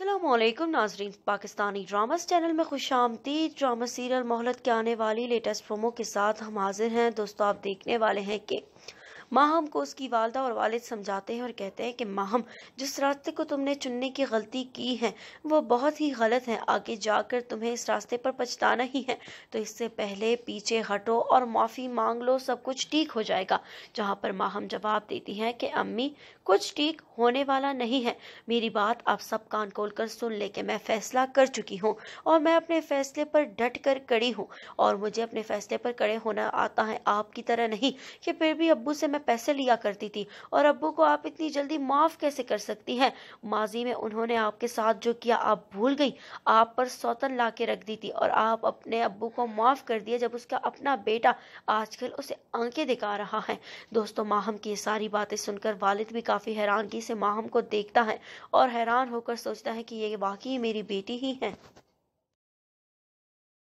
असलम नाजरीन Pakistani dramas channel में खुश आमदीद ड्रामा सीरियल मोहलत के आने वाली लेटेस्ट प्रोमो के साथ हम हाजिर हैं दोस्तों आप देखने वाले हैं कि माहम को उसकी वालदा और वालिद समझाते हैं और कहते हैं कि माहम जिस रास्ते को तुमने चुनने की गलती की है वो बहुत ही गलत है आगे जाकर तुम्हें इस रास्ते पर पछताना ही है तो इससे पहले पीछे हटो और माफ़ी मांग लो सब कुछ ठीक हो जाएगा जहाँ पर माहम जवाब देती हैं कि अम्मी कुछ ठीक होने वाला नहीं है मेरी बात आप सब कान खोल कर सुन ले कि मैं फ़ैसला कर चुकी हूँ और मैं अपने फ़ैसले पर डट कर कड़ी हूँ और मुझे अपने फ़ैसले पर कड़े होना आता है आपकी तरह नहीं कि फिर भी अबू से मैं में पैसे लिया करती थी और अबू को आप इतनी जल्दी माफ़ कैसे कर सकती हैं माजी में उन्होंने आपके साथ जो किया आप भूल गई आप पर सौतन ला के रख दी थी और आप अपने अबू को माफ़ कर दिया जब उसका अपना बेटा आजकल उसे आंखें दिखा रहा है दोस्तों माहम की सारी बातें सुनकर वालिद भी काफ़ी हैरानगी से माहम को देखता है और हैरान होकर सोचता है कि ये वाकई मेरी बेटी ही है